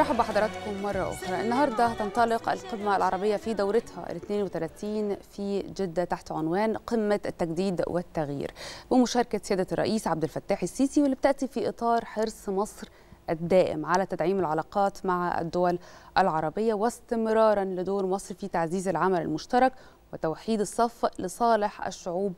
مرحبا بحضراتكم مرة أخرى النهاردة هتنطلق القمة العربية في دورتها ال 32 في جدة تحت عنوان قمة التجديد والتغيير بمشاركة سيادة الرئيس عبد الفتاح السيسي واللي بتأتي في إطار حرص مصر الدائم على تدعيم العلاقات مع الدول العربية واستمرارا لدور مصر في تعزيز العمل المشترك وتوحيد الصف لصالح الشعوب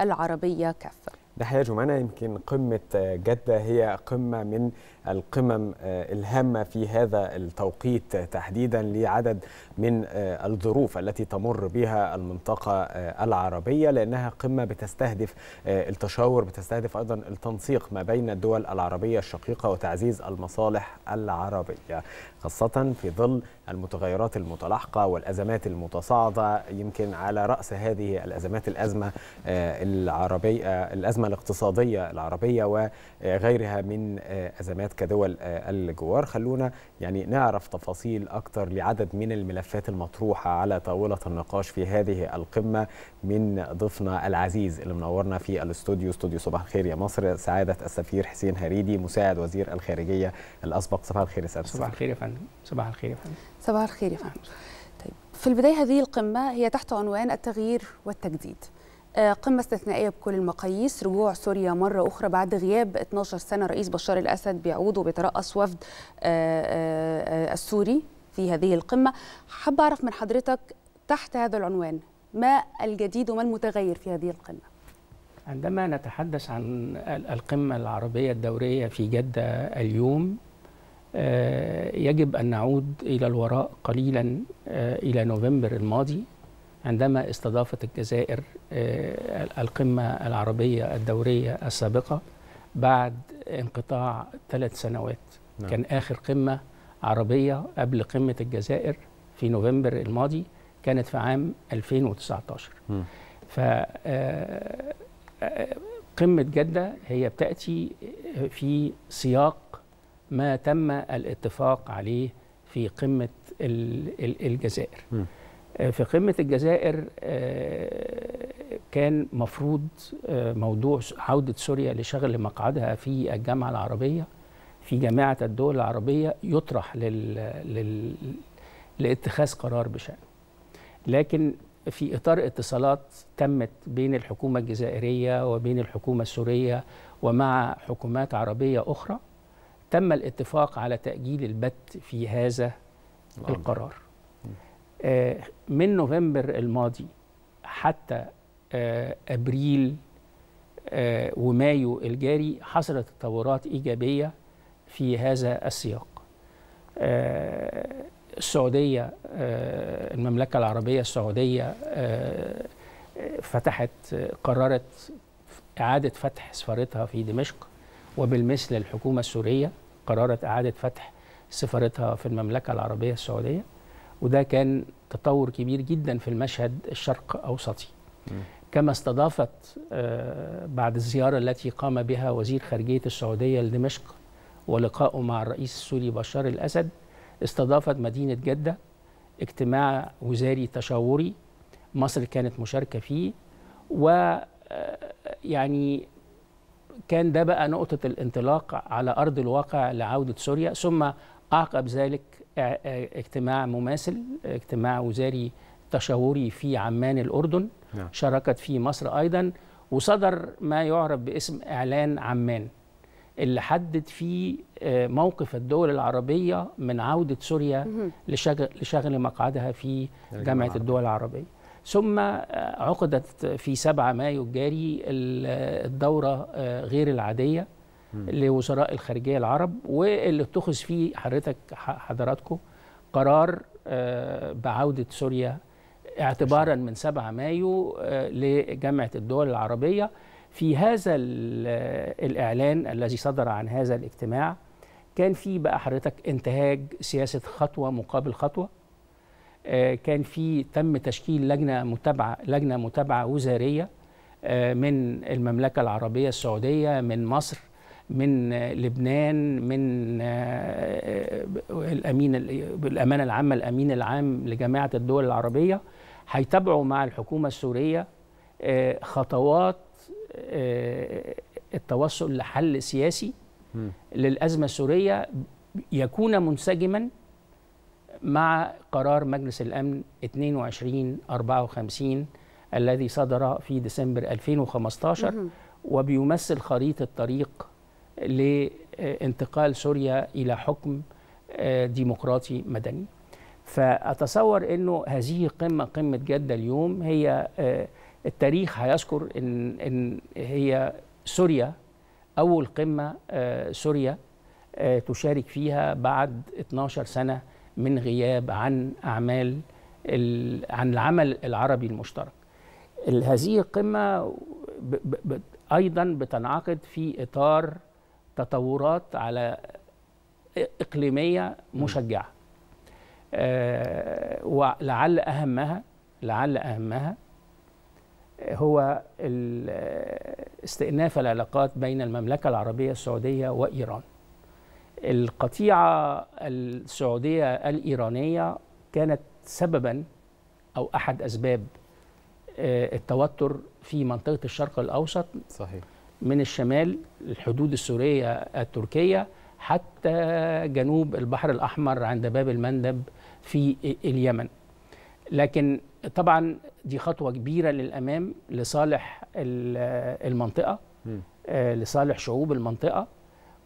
العربية كافة ده جمانة يمكن قمة آه، جدة هي قمة من القمم آه، الهامة في هذا التوقيت آه، تحديدا لعدد من الظروف التي تمر بها المنطقة العربية لأنها قمة بتستهدف التشاور بتستهدف أيضا التنسيق ما بين الدول العربية الشقيقة وتعزيز المصالح العربية خاصة في ظل المتغيرات المتلاحقة والأزمات المتصاعدة يمكن على رأس هذه الأزمات الأزمة العربية الأزمة الاقتصادية العربية وغيرها من آه، أزمات كدول آه، الجوار خلونا يعني نعرف تفاصيل أكثر لعدد من الملفات المطروحة على طاولة النقاش في هذه القمة من ضيفنا العزيز اللي منورنا في الاستوديو استوديو صباح الخير يا مصر سعادة السفير حسين هريدي مساعد وزير الخارجية الأسبق صباح الخير يا فندم صباح الخير يا فندم صباح الخير يا فندم صباح الخير يا فندم طيب في البداية هذه القمة هي تحت عنوان التغيير والتجديد آه، قمة استثنائية بكل المقاييس رجوع سوريا مرة أخرى بعد غياب 12 سنة رئيس بشار الأسد بيعود وبيترأس وفد آه، آه، السوري في هذه القمة حابة أعرف من حضرتك تحت هذا العنوان ما الجديد وما المتغير في هذه القمة؟ عندما نتحدث عن القمة العربية الدورية في جدة اليوم يجب أن نعود إلى الوراء قليلا إلى نوفمبر الماضي عندما استضافت الجزائر آه، القمة العربية الدورية السابقة بعد انقطاع ثلاث سنوات نعم. كان آخر قمة عربية قبل قمة الجزائر في نوفمبر الماضي كانت في عام 2019 ف آه، آه، قمة جدة هي بتأتي في سياق ما تم الاتفاق عليه في قمة الجزائر م. آه، في قمة الجزائر آه، كان مفروض آه، موضوع عودة سوريا لشغل مقعدها في الجامعة العربية في جامعة الدول العربية يطرح لل... لل... لاتخاذ قرار بشأنه لكن في إطار اتصالات تمت بين الحكومة الجزائرية وبين الحكومة السورية ومع حكومات عربية أخرى تم الاتفاق على تأجيل البت في هذا القرار آه، من نوفمبر الماضي حتى آه، ابريل آه، ومايو الجاري حصلت تطورات ايجابيه في هذا السياق. السعوديه المملكه العربيه السعوديه فتحت قررت اعاده فتح سفارتها في دمشق وبالمثل الحكومه السوريه قررت اعاده فتح سفارتها في المملكه العربيه السعوديه. وده كان تطور كبير جدا في المشهد الشرق أوسطي كما استضافت آه، بعد الزيارة التي قام بها وزير خارجية السعودية لدمشق ولقائه مع الرئيس السوري بشار الأسد استضافت مدينة جدة اجتماع وزاري تشاوري مصر كانت مشاركة فيه و آه، يعني كان ده بقى نقطة الانطلاق على أرض الواقع لعودة سوريا ثم أعقب ذلك اجتماع مماثل اجتماع وزاري تشاوري في عمان الأردن نعم. شاركت فيه مصر أيضا وصدر ما يعرف باسم إعلان عمان اللي حدد فيه آه، موقف الدول العربية من عودة سوريا لشغل, لشغل مقعدها في جامعة الدول العربية ثم آه، عقدت في 7 مايو الجاري الدورة آه، غير العادية لوزراء الخارجيه العرب واللي اتخذ فيه حضرتك حضراتكم قرار آه، بعوده سوريا اعتبارا من 7 مايو آه، لجامعه الدول العربيه في هذا الاعلان الذي صدر عن هذا الاجتماع كان في بقى حضرتك انتهاج سياسه خطوه مقابل خطوه آه، كان في تم تشكيل لجنه متابعه لجنه متابعه وزاريه من المملكه العربيه السعوديه من مصر من آه، لبنان من آه، آه، الامين الامانه العامه الامين العام لجماعه الدول العربيه هيتابعوا مع الحكومه السوريه خطوات التوصل لحل سياسي للازمه السوريه يكون منسجما مع قرار مجلس الامن 2254 الذي صدر في ديسمبر 2015 وبيمثل خريطه طريق لانتقال سوريا إلى حكم آه، ديمقراطي مدني فأتصور أنه هذه قمة قمة جدة اليوم هي آه، التاريخ هيذكر إن, إن هي سوريا أول قمة آه، سوريا تشارك فيها بعد 12 سنة من غياب عن أعمال عن العمل العربي المشترك هذه القمة أيضا بتنعقد في إطار تطورات على إقليمية مشجعة آه، ولعل أهمها لعل أهمها آه، هو آه، استئناف العلاقات بين المملكة العربية السعودية وإيران القطيعة السعودية الإيرانية كانت سببا أو أحد أسباب التوتر في منطقة الشرق الأوسط صحيح من الشمال الحدود السورية التركية حتى جنوب البحر الأحمر عند باب المندب في اليمن لكن طبعا دي خطوة كبيرة للأمام لصالح المنطقة آه، لصالح شعوب المنطقة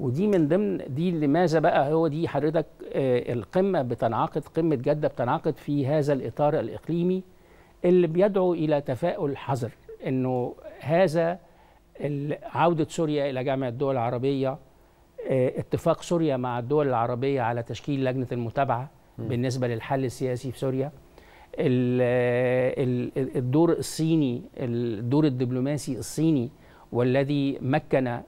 ودي من ضمن دي لماذا بقى هو دي حضرتك آه، القمة بتنعقد قمة جدة بتنعقد في هذا الإطار الإقليمي اللي بيدعو إلى تفاؤل حذر إنه هذا عودة سوريا إلى جامعة الدول العربية آه، اتفاق سوريا مع الدول العربية على تشكيل لجنة المتابعة م. بالنسبة للحل السياسي في سوريا آه، الدور الصيني الدور الدبلوماسي الصيني والذي مكن آه،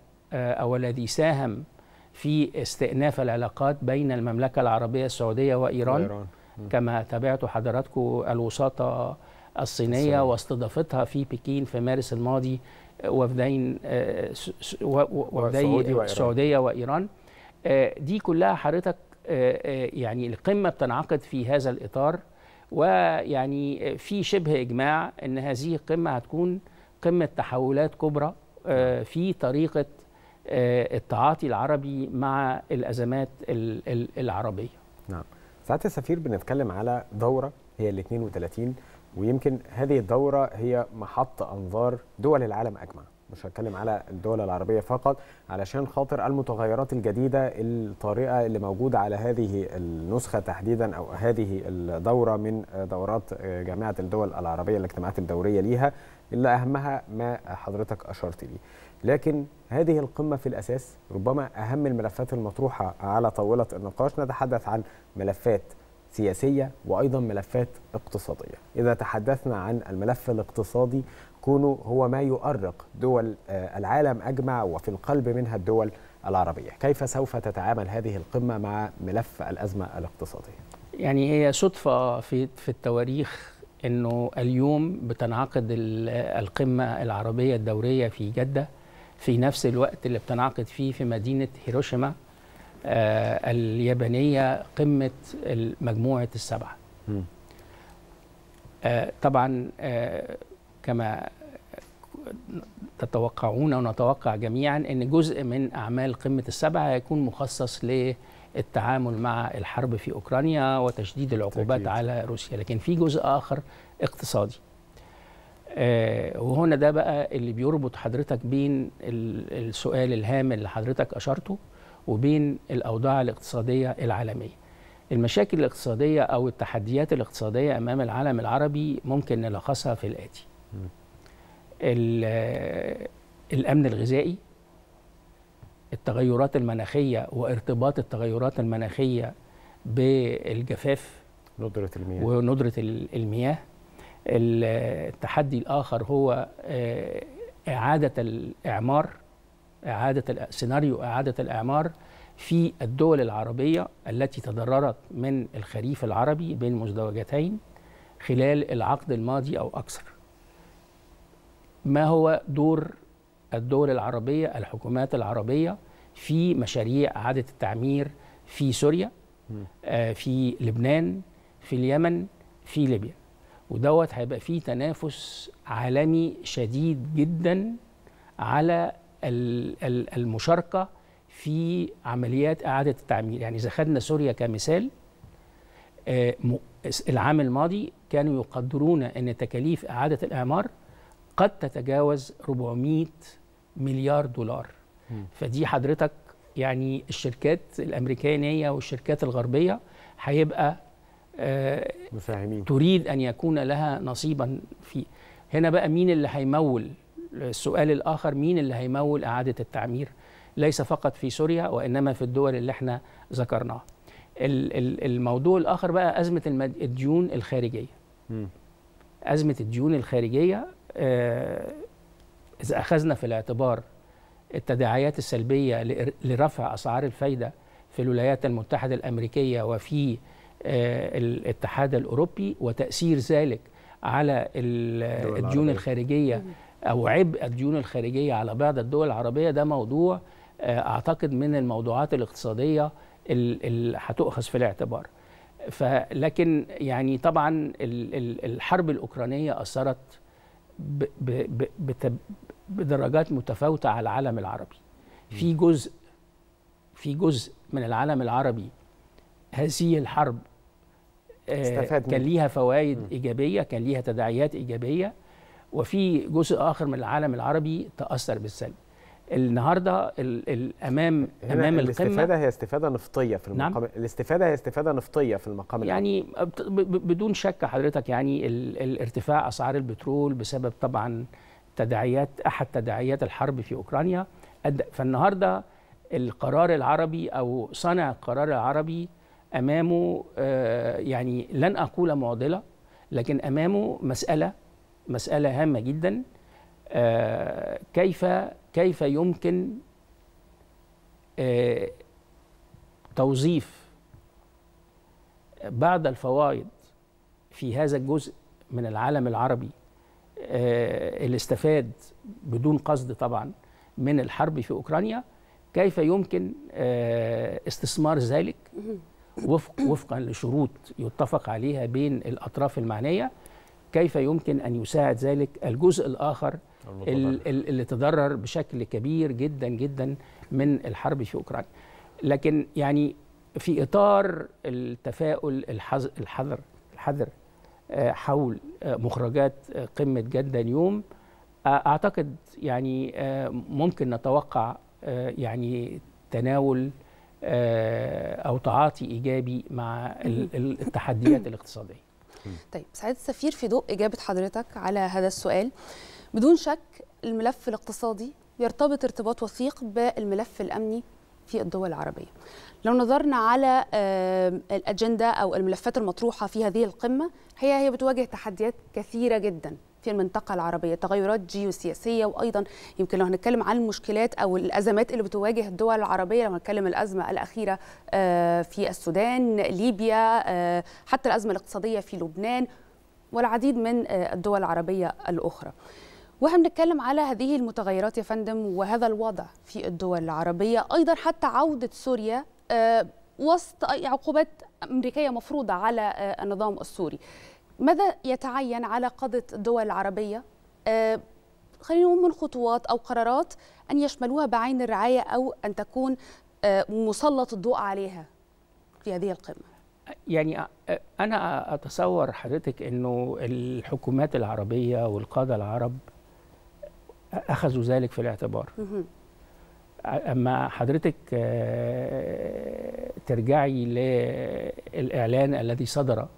أو الذي ساهم في استئناف العلاقات بين المملكة العربية السعودية وإيران, وإيران. كما تابعت حضراتكم الوساطة الصينية واستضافتها في بكين في مارس الماضي وفدين آه، وفدين السعوديه وايران آه، دي كلها حضرتك آه، يعني القمه بتنعقد في هذا الاطار ويعني في شبه اجماع ان هذه القمه هتكون قمه تحولات كبرى نعم. في طريقه التعاطي العربي مع الازمات العربيه. نعم. ساعات السفير بنتكلم على دوره هي ال 32 ويمكن هذه الدورة هي محط أنظار دول العالم أجمع مش هتكلم على الدول العربية فقط علشان خاطر المتغيرات الجديدة الطارئة اللي موجودة على هذه النسخة تحديدا أو هذه الدورة من دورات جامعة الدول العربية الاجتماعات الدورية ليها اللي أهمها ما حضرتك أشرت لي لكن هذه القمة في الأساس ربما أهم الملفات المطروحة على طاولة النقاش نتحدث عن ملفات سياسية وأيضا ملفات اقتصادية إذا تحدثنا عن الملف الاقتصادي كونه هو ما يؤرق دول آه، العالم أجمع وفي القلب منها الدول العربية كيف سوف تتعامل هذه القمة مع ملف الأزمة الاقتصادية؟ يعني هي صدفة في, في التواريخ أنه اليوم بتنعقد القمة العربية الدورية في جدة في نفس الوقت اللي بتنعقد فيه في مدينة هيروشيما آه، اليابانيه قمه مجموعه السبعه. آه، طبعا آه، كما تتوقعون ونتوقع جميعا ان جزء من اعمال قمه السبعه هيكون مخصص للتعامل مع الحرب في اوكرانيا وتشديد العقوبات تأكيد. على روسيا لكن في جزء اخر اقتصادي وهنا ده بقى اللي بيربط حضرتك بين السؤال الهام اللي حضرتك اشرته وبين الأوضاع الاقتصادية العالمية المشاكل الاقتصادية أو التحديات الاقتصادية أمام العالم العربي ممكن نلخصها في الآتي الأمن الغذائي التغيرات المناخية وارتباط التغيرات المناخية بالجفاف ندرة المياه وندرة المياه التحدي الآخر هو آه، إعادة الإعمار إعادة سيناريو إعادة الإعمار في الدول العربية التي تضررت من الخريف العربي بين مزدوجتين خلال العقد الماضي أو أكثر ما هو دور الدول العربية الحكومات العربية في مشاريع إعادة التعمير في سوريا آه، في لبنان في اليمن في ليبيا ودوت هيبقى فيه تنافس عالمي شديد جدا على المشاركه في عمليات اعاده التعمير يعني اذا خدنا سوريا كمثال آه، العام الماضي كانوا يقدرون ان تكاليف اعاده الاعمار قد تتجاوز 400 مليار دولار فدي حضرتك يعني الشركات الامريكانيه والشركات الغربيه هيبقى آه، مفاهمين تريد ان يكون لها نصيبا في هنا بقى مين اللي هيمول السؤال الآخر مين اللي هيمول إعادة التعمير ليس فقط في سوريا وإنما في الدول اللي احنا ذكرناها الموضوع الآخر بقى أزمة الديون الخارجية أزمة الديون الخارجية آه، إذا أخذنا في الاعتبار التداعيات السلبية لرفع أسعار الفايدة في الولايات المتحدة الأمريكية وفي آه، الاتحاد الأوروبي وتأثير ذلك على الديون الخارجية او عبء الديون الخارجيه على بعض الدول العربيه ده موضوع آه، اعتقد من الموضوعات الاقتصاديه اللي هتؤخذ في الاعتبار فلكن يعني طبعا الحرب الاوكرانيه اثرت بدرجات متفاوته على العالم العربي في جزء في جزء من العالم العربي هذه الحرب آه، استفاد كان ليها فوائد ايجابيه كان ليها تداعيات ايجابيه وفي جزء اخر من العالم العربي تاثر بالسلب النهارده الامام إيه امام القمه الاستفاده هي استفاده نفطيه في المقام نعم؟ الاستفاده هي استفاده نفطيه في المقام يعني بدون شك حضرتك يعني الارتفاع اسعار البترول بسبب طبعا تداعيات احد تداعيات الحرب في اوكرانيا فالنهارده القرار العربي او صنع القرار العربي امامه آه، يعني لن اقول معضله لكن امامه مساله مسألة هامة جدا آه، كيف كيف يمكن آه، توظيف بعض الفوائد في هذا الجزء من العالم العربي آه، اللي استفاد بدون قصد طبعا من الحرب في أوكرانيا كيف يمكن استثمار ذلك وفق وفقا لشروط يتفق عليها بين الأطراف المعنية كيف يمكن أن يساعد ذلك الجزء الآخر اللي تضرر بشكل كبير جدا جدا من الحرب في أوكرانيا لكن يعني في إطار التفاؤل الحذر الحذر آه، حول آه، مخرجات آه، قمة جدة اليوم أعتقد يعني ممكن نتوقع يعني تناول أو تعاطي إيجابي مع التحديات الاقتصادية طيب سعاده السفير في ضوء اجابه حضرتك على هذا السؤال بدون شك الملف الاقتصادي يرتبط ارتباط وثيق بالملف الامني في الدول العربيه لو نظرنا على الاجنده او الملفات المطروحه في هذه القمه هي هي بتواجه تحديات كثيره جدا في المنطقة العربية تغيرات جيوسياسية وأيضا يمكن لو هنتكلم عن المشكلات أو الأزمات اللي بتواجه الدول العربية لما نتكلم الأزمة الأخيرة آه، في السودان ليبيا آه، حتى الأزمة الاقتصادية في لبنان والعديد من آه، الدول العربية الأخرى واحنا بنتكلم على هذه المتغيرات يا فندم وهذا الوضع في الدول العربية أيضا حتى عودة سوريا وسط عقوبات أمريكية مفروضة على النظام السوري ماذا يتعين على قادة الدول العربية آه، خلينا نقول من خطوات أو قرارات أن يشملوها بعين الرعاية أو أن تكون آه، مسلط الضوء عليها في هذه القمة يعني آه، أنا أتصور حضرتك أنه الحكومات العربية والقادة العرب أخذوا ذلك في الاعتبار أما حضرتك ترجعي للإعلان الذي صدر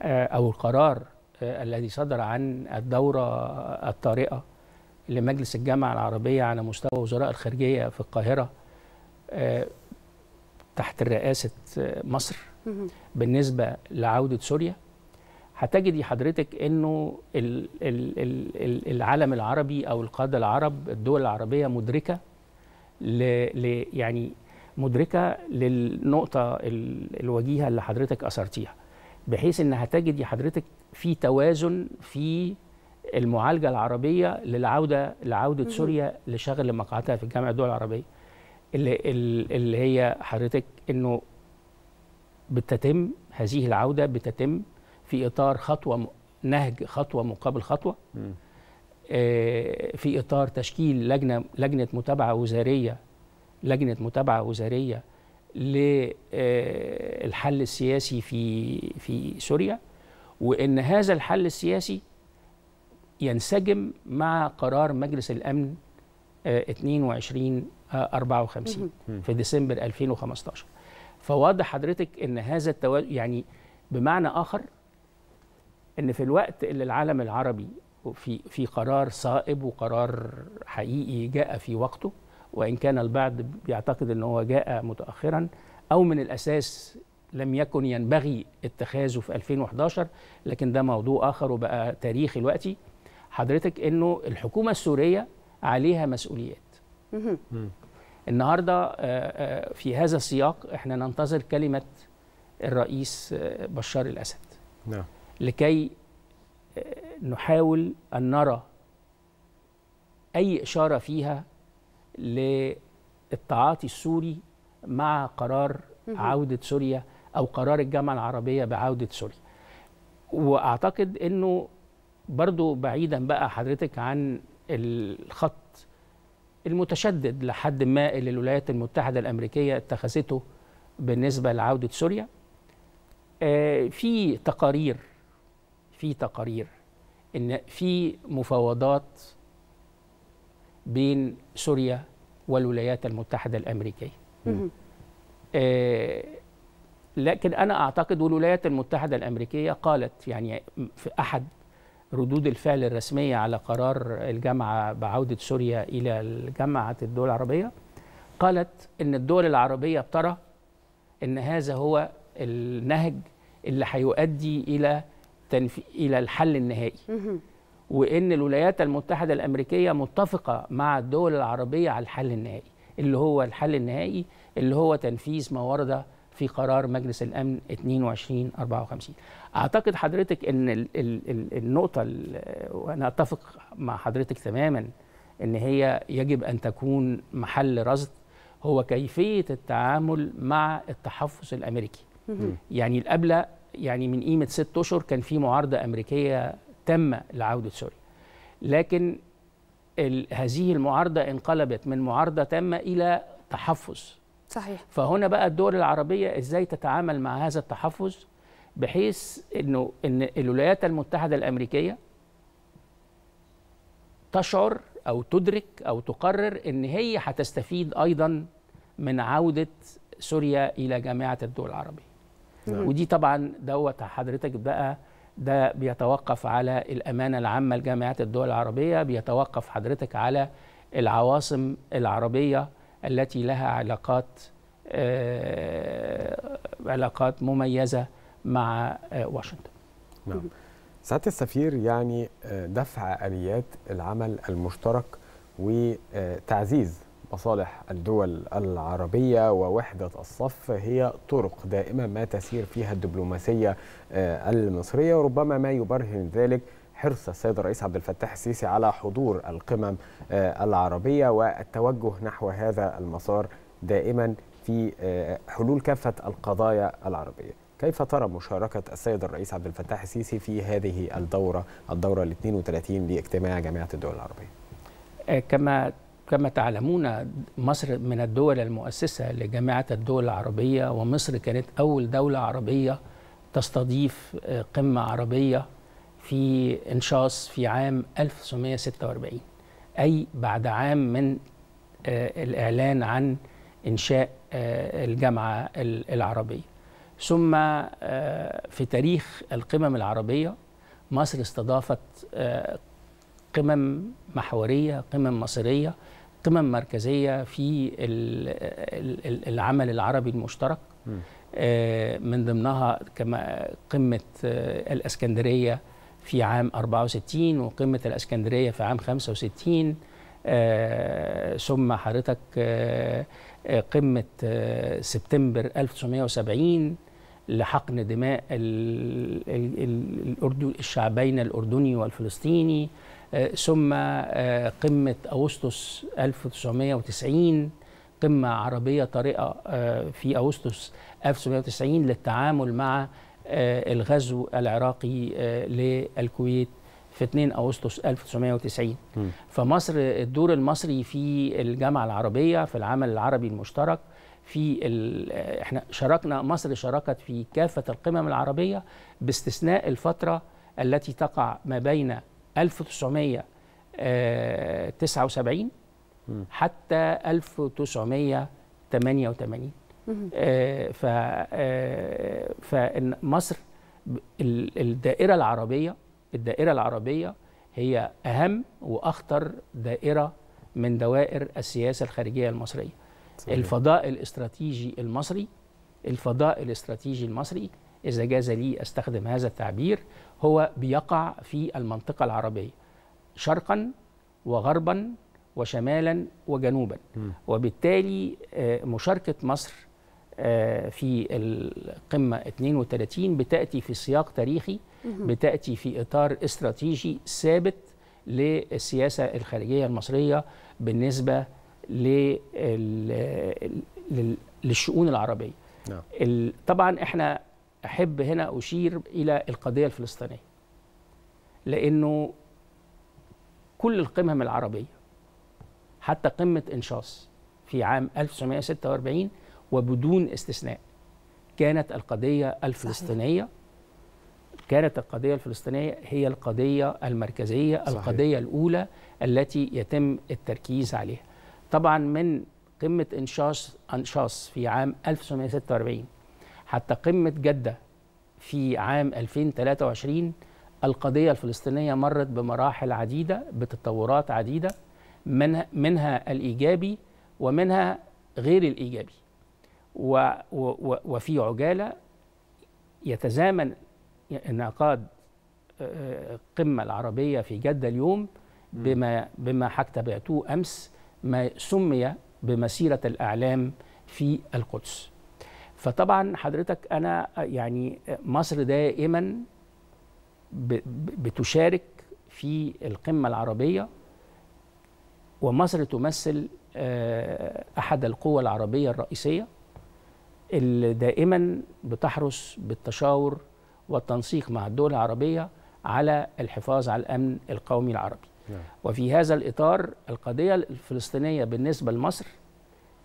آه، أو القرار آه، الذي صدر عن الدورة الطارئة لمجلس الجامعة العربية على مستوى وزراء الخارجية في القاهرة آه، تحت رئاسة مصر بالنسبة لعودة سوريا هتجدي حضرتك انه العالم العربي او القاده العرب الدول العربيه مدركه ل يعني مدركه للنقطه الوجيهه اللي حضرتك اثرتيها. بحيث انها تجدي حضرتك في توازن في المعالجه العربيه للعوده لعوده سوريا لشغل مقعدها في جامعه الدول العربيه اللي اللي هي حضرتك انه بتتم هذه العوده بتتم في اطار خطوه نهج خطوه مقابل خطوه آه، في اطار تشكيل لجنه لجنه متابعه وزاريه لجنه متابعه وزاريه للحل آه، السياسي في في سوريا وان هذا الحل السياسي ينسجم مع قرار مجلس الامن 22 آه، 54 آه، في ديسمبر 2015 فواضح حضرتك ان هذا التواجد يعني بمعنى اخر ان في الوقت اللي العالم العربي في في قرار صائب وقرار حقيقي جاء في وقته وإن كان البعض بيعتقد أنه هو جاء متأخرا أو من الأساس لم يكن ينبغي اتخاذه في 2011 لكن ده موضوع آخر وبقى تاريخي الوقتي حضرتك أنه الحكومة السورية عليها مسؤوليات النهاردة آه، آه، في هذا السياق احنا ننتظر كلمة الرئيس آه، بشار الأسد نعم. لكي نحاول أن نرى أي إشارة فيها للتعاطي السوري مع قرار عودة سوريا أو قرار الجامعة العربية بعودة سوريا وأعتقد أنه برضو بعيدا بقى حضرتك عن الخط المتشدد لحد ما اللي الولايات المتحدة الأمريكية اتخذته بالنسبة لعودة سوريا آه في تقارير في تقارير ان في مفاوضات بين سوريا والولايات المتحدة الأمريكية آه لكن أنا أعتقد والولايات المتحدة الأمريكية قالت يعني في أحد ردود الفعل الرسمية على قرار الجامعة بعودة سوريا إلى جامعة الدول العربية قالت إن الدول العربية بترى إن هذا هو النهج اللي هيؤدي إلى تنفي... إلى الحل النهائي وان الولايات المتحده الامريكيه متفقه مع الدول العربيه على الحل النهائي اللي هو الحل النهائي اللي هو تنفيذ ما ورد في قرار مجلس الامن 2254 اعتقد حضرتك ان الـ الـ الـ النقطه وانا اتفق مع حضرتك تماما ان هي يجب ان تكون محل رصد هو كيفيه التعامل مع التحفظ الامريكي يعني الابله يعني من قيمه ست اشهر كان في معارضه امريكيه تم لعوده سوريا لكن هذه المعارضه انقلبت من معارضه تامه الى تحفظ صحيح فهنا بقى الدول العربيه ازاي تتعامل مع هذا التحفظ بحيث انه ان الولايات المتحده الامريكيه تشعر او تدرك او تقرر ان هي هتستفيد ايضا من عوده سوريا الى جامعه الدول العربيه نعم. ودي طبعا دوت حضرتك بقى ده بيتوقف على الامانه العامه لجامعات الدول العربيه بيتوقف حضرتك على العواصم العربيه التي لها علاقات آه علاقات مميزه مع آه واشنطن نعم سعاده السفير يعني آه، دفع اليات العمل المشترك وتعزيز مصالح الدول العربية ووحدة الصف هي طرق دائما ما تسير فيها الدبلوماسية آه، المصرية وربما ما يبرهن ذلك حرص السيد الرئيس عبد الفتاح السيسي على حضور القمم آه، العربية والتوجه نحو هذا المسار دائما في آه، حلول كافة القضايا العربية كيف ترى مشاركة السيد الرئيس عبد الفتاح السيسي في هذه الدورة الدورة ال 32 لاجتماع جامعة الدول العربية؟ كما كما تعلمون مصر من الدول المؤسسة لجامعة الدول العربية ومصر كانت أول دولة عربية تستضيف آه، قمة عربية في إنشاص في عام 1946 أي بعد عام من آه، الإعلان عن إنشاء آه، الجامعة العربية ثم في تاريخ القمم العربية مصر استضافت قمم محورية قمم مصرية قمم مركزيه في العمل العربي المشترك آه، من ضمنها كما قمه آه، الاسكندريه في عام 64 وقمه الاسكندريه في عام 65 آه، ثم حضرتك قمه سبتمبر 1970 لحقن دماء الشعبين الاردني والفلسطيني ثم آه، قمة أغسطس 1990 قمة عربية طارئة آه، في أغسطس 1990 للتعامل مع آه، الغزو العراقي للكويت في 2 أغسطس 1990 م. فمصر الدور المصري في الجامعة العربية في العمل العربي المشترك في ال... احنا شاركنا مصر شاركت في كافة القمم العربية باستثناء الفترة التي تقع ما بين 1979 آه، حتى 1988 آه، ف آه، فمصر الدائرة العربية الدائرة العربية هي أهم وأخطر دائرة من دوائر السياسة الخارجية المصرية صحيح. الفضاء الاستراتيجي المصري الفضاء الاستراتيجي المصري إذا جاز لي أستخدم هذا التعبير هو بيقع في المنطقة العربية شرقا وغربا وشمالا وجنوبا م. وبالتالي آه، مشاركة مصر آه، في القمة 32 بتأتي في سياق تاريخي بتأتي في إطار استراتيجي ثابت للسياسة الخارجية المصرية بالنسبة آه، للشؤون العربية نعم. طبعا احنا أحب هنا أشير إلى القضية الفلسطينية لأنه كل القمم العربية حتى قمة إنشاص في عام 1946 وبدون استثناء كانت القضية الفلسطينية صحيح. كانت القضية الفلسطينية هي القضية المركزية صحيح. القضية الأولى التي يتم التركيز عليها طبعا من قمة إنشاص, إنشاص في عام 1946 حتى قمة جدة في عام 2023 القضية الفلسطينية مرت بمراحل عديدة بتطورات عديدة منها, منها الإيجابي ومنها غير الإيجابي و و وفي عجالة يتزامن انعقاد آه، قمة العربية في جدة اليوم بما بما حتى أمس ما سمي بمسيرة الأعلام في القدس فطبعا حضرتك انا يعني مصر دائما بتشارك في القمه العربيه ومصر تمثل آه، احد القوى العربيه الرئيسيه اللي دائما بتحرص بالتشاور والتنسيق مع الدول العربيه على الحفاظ على الامن القومي العربي نعم. وفي هذا الاطار القضيه الفلسطينيه بالنسبه لمصر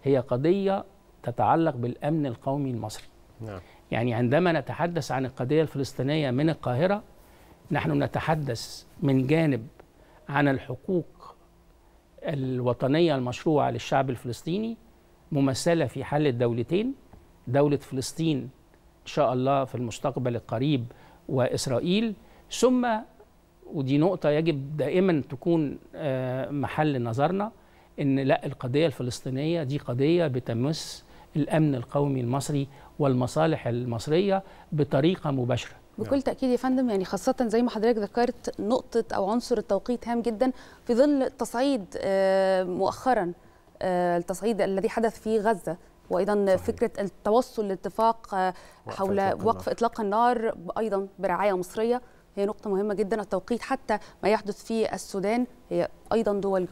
هي قضيه تتعلق بالأمن القومي المصري نعم. يعني عندما نتحدث عن القضية الفلسطينية من القاهرة نحن نتحدث من جانب عن الحقوق الوطنية المشروعة للشعب الفلسطيني ممثلة في حل الدولتين دولة فلسطين إن شاء الله في المستقبل القريب وإسرائيل ثم ودي نقطة يجب دائما تكون آه، محل نظرنا إن لا القضية الفلسطينية دي قضية بتمس الامن القومي المصري والمصالح المصريه بطريقه مباشره بكل تاكيد يا فندم يعني خاصه زي ما حضرتك ذكرت نقطه او عنصر التوقيت هام جدا في ظل التصعيد آه، مؤخرا آه، التصعيد الذي حدث في غزه وايضا صحيح. فكره التوصل لاتفاق آه، حول وقف, وقف اطلاق النار ايضا برعايه مصريه هي نقطة مهمة جدا التوقيت حتى ما يحدث في السودان هي أيضا دول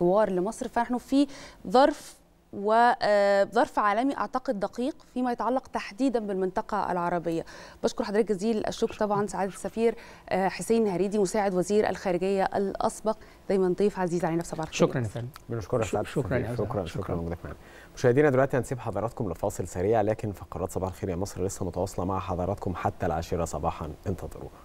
جوار لمصر فنحن في ظرف وظرف آه، عالمي اعتقد دقيق فيما يتعلق تحديدا بالمنطقه العربيه. بشكر حضرتك جزيل الشكر طبعا سعاده السفير آه، حسين هريدي مساعد وزير الخارجيه الاسبق دايما ضيف عزيز علينا في صباح الخير. شكرا فندم. بنشكرك شكرا شكرا شكرا شكرا لوجودك معانا. مشاهدينا دلوقتي هنسيب حضراتكم لفاصل سريع لكن فقرات صباح الخير يا مصر لسه متواصله مع حضراتكم حتى العاشره صباحا انتظرونا.